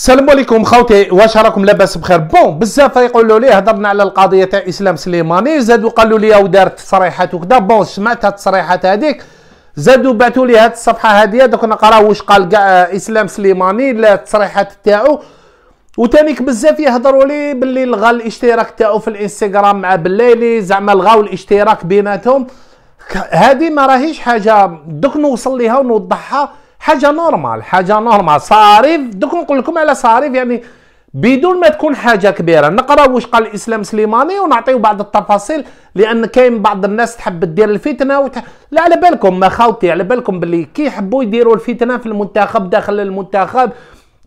السلام عليكم خوتي واش راكم لاباس بخير بون بزاف يقولوا لي هضرنا على القضيه تاع اسلام سليماني زادوا قالوا لي او دارت تصريحات وكذا بون سمعت هاد التصريحات هذيك زادوا بعثوا لي هاد الصفحه هذه دوك نقراو واش قال كاع آه، اسلام سليماني التصريحات تاعو وتانيك بزاف يهضروا لي باللي لغى الاشتراك تاعو في الانستغرام مع بليلي زعما لغاو الاشتراك بيناتهم هذه ما راهيش حاجه دوك نوصل ليها ونوضحها حاجه نورمال حاجه نورمال صارف دوك نقول لكم على صارف يعني بدون ما تكون حاجه كبيره نقرا واش قال الاسلام سليماني ونعطيو بعض التفاصيل لان كاين بعض الناس تحب دير الفتنه وت... لا على بالكم ما خاوتي على بالكم باللي كي يحبوا يديروا الفتنه في المنتخب داخل المنتخب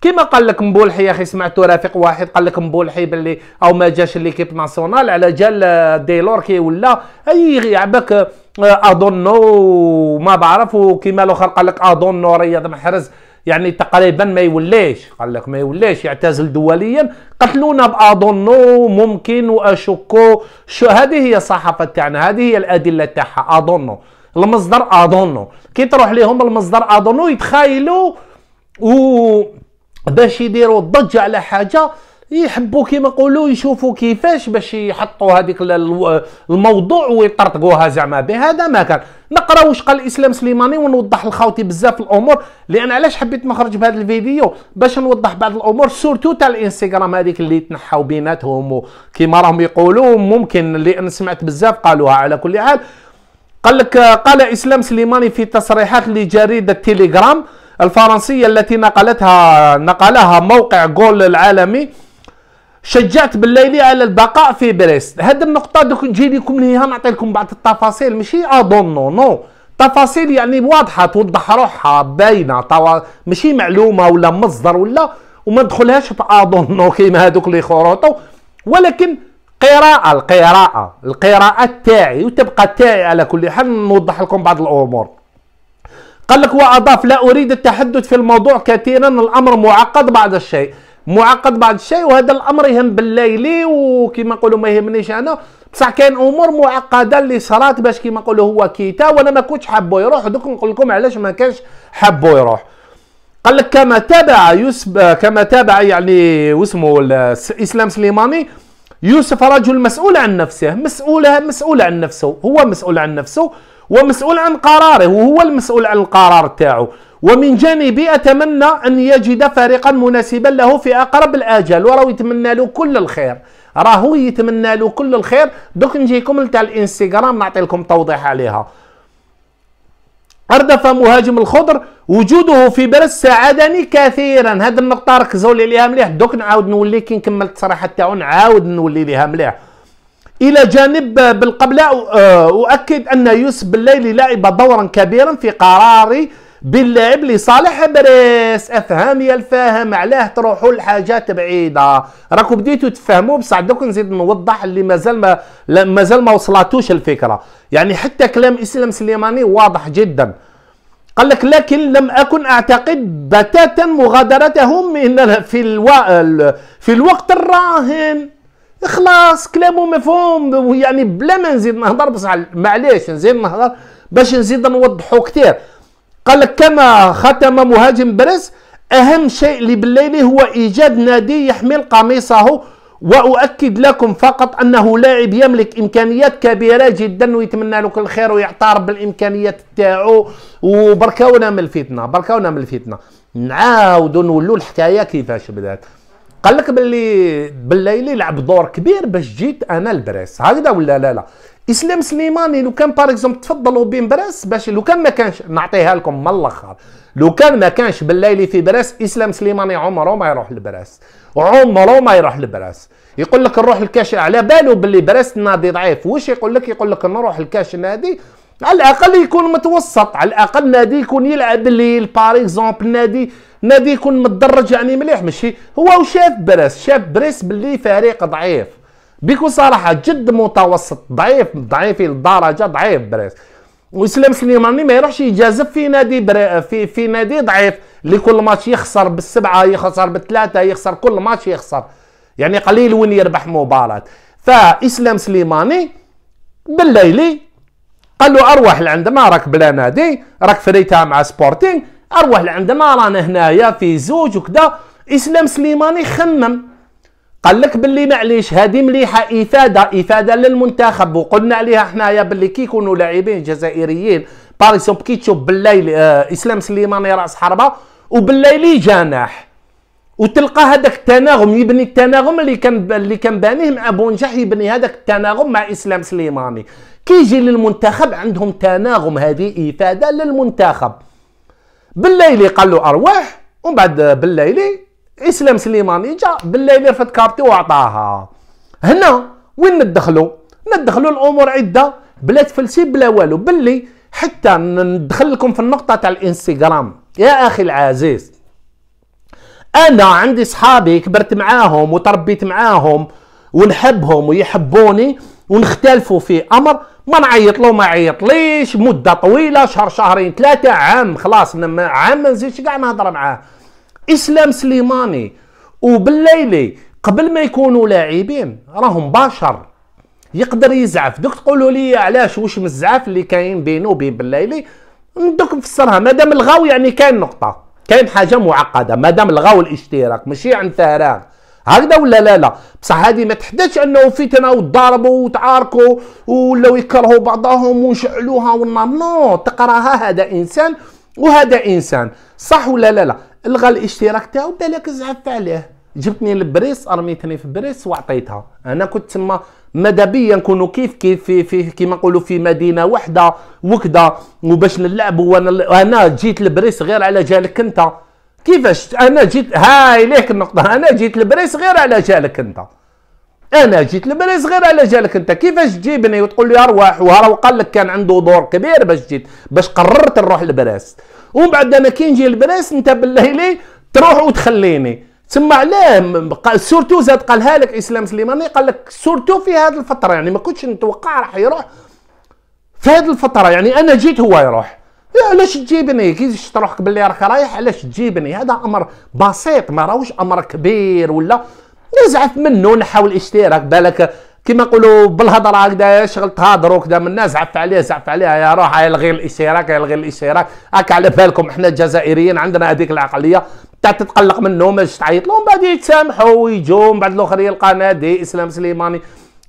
كما قال لك مبولحي يا اخي سمعت رافق واحد قال لك مبولحي باللي او ما جاش ليكيب ناسيونال على جال ديلور كي ولا اي عباك آه، اظنو ما بعرف وكما الاخر قال لك اظنو رياض محرز يعني تقريبا ما يوليش قال لك ما يوليش يعتزل دوليا قتلونا باظنو ممكن واشكو شو هذه هي الصحافه تاعنا هذه هي الادله تاعها اظنو المصدر اظنو كي تروح لهم المصدر اظنو يتخايلوا و باش يديروا الضجه على حاجه يحبوا كيما نقولوا يشوفوا كيفاش باش يحطوا هذيك الموضوع ويطرطقوها زعما بهذا ما كان نقرا واش قال الاسلام سليماني ونوضح لخاوتي بزاف الامور لان علاش حبيت نخرج بهذا الفيديو باش نوضح بعض الامور سورتو تاع الانستغرام هذيك اللي تنحاو بيناتهم كيما راهم يقولوا ممكن لان سمعت بزاف قالوها على كل حال قال لك قال اسلام سليماني في تصريحات لجريده تيليجرام الفرنسية التي نقلتها نقلها موقع جول العالمي شجعت بالليلي على البقاء في بريست هذه النقطة دوك نجي لكم ليها نعطي لكم بعض التفاصيل ماشي اظن نو نو تفاصيل يعني واضحة توضح روحها باينة طو... ماشي معلومة ولا مصدر ولا وما ندخلهاش في اظن نو كيما هذوك اللي خروطو ولكن قراءة القراءة القراءة تاعي وتبقى تاعي على كل حال نوضح لكم بعض الامور قال لك واضاف لا اريد التحدث في الموضوع كثيرا الامر معقد بعض الشيء معقد بعض الشيء وهذا الامر يهم بالليلي وكما نقولوا ما يهمنيش انا بصح كاين امور معقده اللي صرات باش كما نقولوا هو كيتا وانا ما كنتش حابه يروح دوك نقول لكم علاش ما كانش حابه يروح قال لك كما تابع يسب كما تابع يعني واسمه اسلام سليماني يوسف رجل مسؤول عن نفسه مسؤول مسؤول عن نفسه هو مسؤول عن نفسه ومسؤول عن قراره وهو المسؤول عن القرار تاعه ومن جانبي أتمنى أن يجد فريقا مناسبا له في أقرب الآجال وراه يتمنى له كل الخير راهو يتمنى له كل الخير دوك نجيكم لتاع الانستغرام نعطي لكم توضيح عليها أردف مهاجم الخضر وجوده في برس ساعدني كثيرا هاد النقطة ركزوا لي عليها مليح دوك نعاود نولي كي نكمل التصريحة تاعو نعاود نولي ليها مليح إلى جانب بالقبلة آه، أؤكد أن يوسف بالليلي لعب دورا كبيرا في قرار باللعب لصالح بريس افهام يا الفاهم علاه تروحوا لحاجات بعيده راكم بديتوا تفهموا بصح دوك نزيد نوضح اللي مازال ما مازال ما وصلاتوش الفكره يعني حتى كلام اسلام سليماني واضح جدا قال لك لكن لم اكن اعتقد بتاتا مغادرتهم من في الو... في الوقت الراهن خلاص كلامه مفهوم يعني بلا ما نزيد نهضر بصح معليش نزيد نهضر باش نزيد نوضحوا كثير قال لك كما ختم مهاجم بريس أهم شيء لبليلي هو إيجاد نادي يحمل قميصه وأؤكد لكم فقط أنه لاعب يملك إمكانيات كبيرة جدا ويتمنى له كل خير ويعترف بالإمكانيات تاعو وبركاونا من الفتنة بركاونا من الفتنة نعاودوا نولوا الحكاية كيفاش بدات قال لك باللي بالليلي لعب دور كبير باش جيت انا لبريس هكذا ولا لا لا اسلام سليماني لو كان باغ اكزومبل تفضلوا بين براس باش لو كان ما كانش نعطيها لكم من الاخر لو كان ما كانش بالليلي في براس اسلام سليماني عمره ما يروح لبراس عمره ما يروح لبراس يقول لك نروح الكاش على بالو باللي براس النادي ضعيف واش يقول لك يقول لك نروح الكاش نادي على الاقل يكون متوسط على الاقل نادي يكون يلعب الليل باغ اكزومبل نادي نادي يكون متدرج يعني مليح ماشي هو وشاف براس شاف براس باللي فريق ضعيف بكل صراحه جد متوسط ضعيف ضعيف لدرجه ضعيف بريس واسلام سليماني ما يروحش يجازف في نادي في في نادي ضعيف اللي كل ماتش يخسر بالسبعه يخسر بالثلاثه يخسر كل ماتش يخسر يعني قليل وين يربح مباراه فاسلام سليماني بالليلي قال له اروح لعندما راك بلا نادي راك فريتها مع سبورتينغ اروح لعندما رانا هنايا في زوج وكذا اسلام سليماني خمم قال لك باللي معليش هذه مليحه افاده افاده للمنتخب وقلنا عليها حنايا باللي كي يكونوا لاعبين جزائريين باريس اكزومبل تشوف بالليل آه اسلام سليماني راس حربه وبالليلي جناح وتلقى هذاك التناغم يبني التناغم اللي كان اللي كان بانيه مع بونجاح يبني هذاك التناغم مع اسلام سليماني كي يجي للمنتخب عندهم تناغم هذه افاده للمنتخب بالليلي قال له ارواح ومن بعد بالليلي اسلام سليماني جا بالله رفد كارتي وعطاها هنا وين ندخلو ندخلو الامور عده بلا تفلسي بلا والو باللي حتى ندخل لكم في النقطه تاع الانستغرام يا اخي العزيز انا عندي صحابي كبرت معاهم وتربيت معاهم ونحبهم ويحبوني ونختلفوا في امر ما نعيط له ما عيط ليش مده طويله شهر شهرين ثلاثه عام خلاص عام ما نزيدش كاع نهضر معاه اسلام سليماني وبالليلي قبل ما يكونوا لاعبين راهم بشر يقدر يزعف دوك تقولوا لي علاش واش من الزعاف اللي كاين بينه وبين بالليلي دوك نفسرها مادام الغاو يعني كاين نقطه كاين حاجه معقده مادام الغاو الاشتراك ماشي عن فراغ هكذا ولا لا لا بصح هذه ما تحدثش انه فتنه وتضاربوا وتعاركوا ولاو يكرهوا بعضهم ونشعلوها والنار نو تقراها هذا انسان وهذا انسان صح ولا لا لا لغى الاشتراك تاعو بالك زعفت عليه جبتني لبريس ارميتني في بريس وعطيتها انا كنت تما ماذا بيا نكونوا كيف كيف في في كيما نقولوا في مدينه وحده وكذا وباش نلعب وانا انا جيت لبريس غير على جالك انت كيفاش انا جيت هاي ليك النقطه انا جيت لبريس غير على جالك انت انا جيت لبلاي صغير على جالك انت كيفاش تجيبني وتقول لي ارواح وهرا وقال لك كان عنده دور كبير باش جيت باش قررت نروح لبراس ومن بعد انا كي نجي لبراس انت بالليلي تروح وتخليني تسمى علاه سورتو زاد قالها لك اسلام سليماني قال لك سورتو في هذه الفتره يعني ما كنتش نتوقع راح يروح في هذه الفتره يعني انا جيت هو يروح علاش تجيبني كي تروحك باللي راك رايح علاش تجيبني هذا امر بسيط ما راهوش امر كبير ولا نزعف منه نحاول الاشتراك بالك كما نقولوا بالهضره هكذا شغل تهضروا كذا من الناس زعف عليه زعف عليها يا روح هاي الغير الاشتراك هاي الغير الاشتراك هكا على بالكم احنا الجزائريين عندنا هذيك العقليه تاع تتقلق منهم باش تعيط لهم بعد يتسامحوا ويجوا من بعد الاخر يلقى نادي اسلام سليماني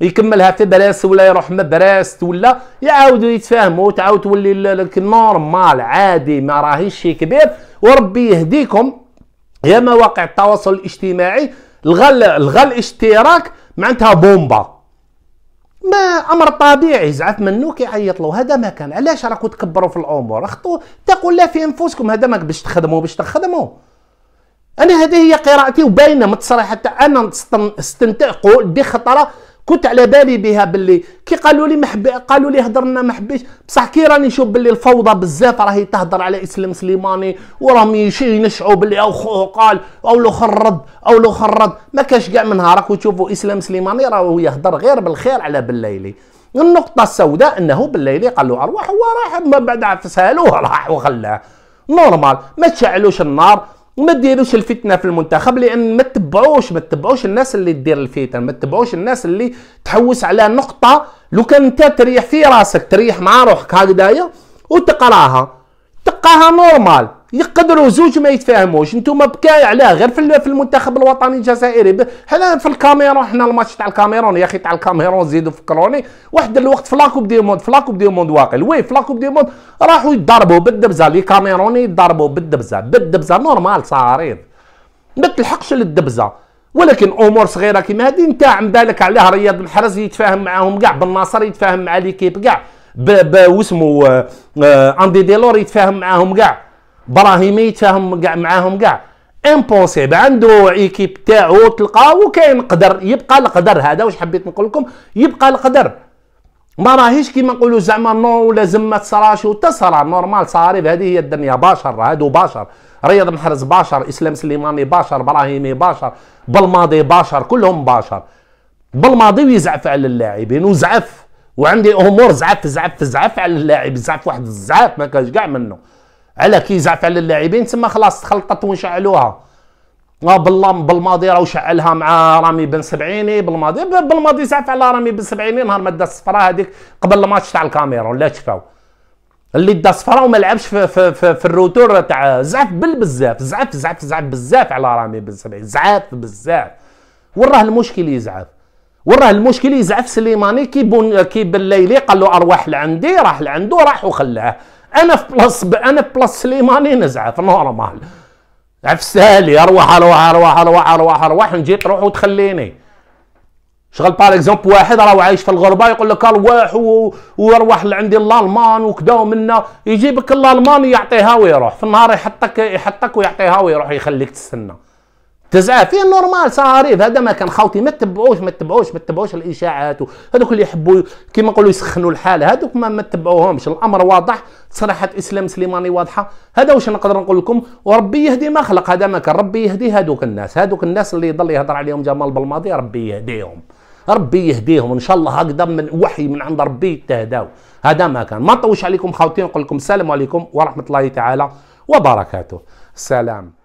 يكملها في براس ولا يروح مدراست ولا يعاودوا يتفاهموا تعاود تولي نورمال عادي ما راهيش شي كبير وربي يهديكم يا مواقع التواصل الاجتماعي لغى لغى الاشتراك معناتها بومبا ما امر طبيعي زعف منو كيعيط له هذا ما كان علاش راكو تكبروا في الامور خطو تقول لا في انفسكم هذا ماك باش تخدموا باش تخدموا انا هذه هي قراءتي وباينه متصريح حتى انا استنتقوا دي خطره كنت على بالي بها باللي كي قالوا لي محب... قالوا لي هضرنا ما حبيتش بصح كي راني نشوف باللي الفوضى بزاف راهي تهضر على اسلام سليماني وراهم ينشعوا باللي او خوه قال او الاخر رد او الاخر رد ما كاش كاع من راك وتشوفوا اسلام سليماني راهو يهضر غير بالخير على بالليلي النقطة السوداء انه بالليلي قال له ارواح هو راح من بعد عفسها له راح وخلاه نورمال ما تشعلوش النار وما ديروش الفتنه في المنتخب لان ما تبعوش ما تبعوش الناس اللي دير الفتن ما تبعوش الناس اللي تحوس على نقطه لو كان انت تريح في راسك تريح مع روحك هكذايا وتقراها تقراها نورمال يقدروا زوج ما يتفاهموش نتوما بكاي علاه غير في المنتخب الوطني الجزائري حنا في الكاميرون حنا الماتش تاع الكاميرون يا اخي تاع الكاميرون زيدوا فكروني واحد الوقت في لاكوب دي موند في لاكوب دي موند واقيل وي في لاكوب دي موند راحوا يضربوا بالدبزه لي كاميروني يضربوا بالدبزه بالدبزه نورمال صارين ما تلحقش للدبزه ولكن امور صغيره كيما هذه نتاع بالك عليها رياض الحرز يتفاهم معاهم كاع بالناصر يتفاهم مع ليكيب كاع واسمو آه، آه، اندي ديلور يتفاهم معاهم كاع براهيمي يتفاهم كاع معاهم كاع امبوسيبل عنده ايكيب تاعو تلقاو وكاين قدر يبقى القدر هذا واش حبيت نقول لكم يبقى القدر ما راهيش كيما نقولوا زعما نو لازم ما تصراش وتصرا نورمال صاريب هذه هي الدنيا بشر هادو بشر رياض محرز بشر اسلام سليماني بشر ابراهيمي بشر بالماضي بشر كلهم بشر بالماضي ويزعف على اللاعبين وزعف وعندي امور زعف زعف زعف على اللاعب زعف واحد الزعاف ما كانش كاع منه على كيزعف على اللاعبين تما خلاص تخلطت ونشعلوها آه، بالله بالماضي راه شعلها مع رامي بن سبعيني بالماضي بالماضي زعف على رامي بن سبعيني نهار ما دا الصفراء هذيك قبل الماتش تاع الكاميرون لا شفاو اللي دا الصفراء وما لعبش في, في, في, في الروتور تاع زعف بالبزاف زعف زعف زعف بزاف على رامي بن سبعيني زعف بزاف وين راه المشكل يزعف وين راه المشكل يزعف سليماني كي بون كي بالليلي قال له ارواح لعندي راح لعنده راح وخلاه انا في بلاص انا في بلاص سليماني نزعه في نورمال عفسالي اروح اروح اروح اروح اروح اروح نجي تروح وتخليني شغل بار اكزومبل واحد راهو عايش في الغربه يقول لك اروح واروح لعندي الالمان وكذا ومنا يجيبك الالمان يعطيها ويروح في النهار يحطك يحطك ويعطيها ويروح يخليك تستنى تسعة فيه نورمال صاريف هذا ما كان خوتي ما تبعوش ما تبعوش ما تبعوش الاشاعات هذوك اللي يحبوا كيما نقولوا يسخنوا الحال هذوك ما, ما تبعوهمش الامر واضح تصريحات اسلام سليماني واضحه هذا واش نقدر نقول لكم وربي يهدي ما خلق هذا ما كان ربي يهدي هذوك الناس هذوك الناس اللي يضل يهضر عليهم جمال بالماضي ربي يهديهم ربي يهديهم ان شاء الله هكذا من وحي من عند ربي تهداو هذا ما كان ما نطوش عليكم خوتي نقول لكم السلام عليكم ورحمه الله تعالى وبركاته سلام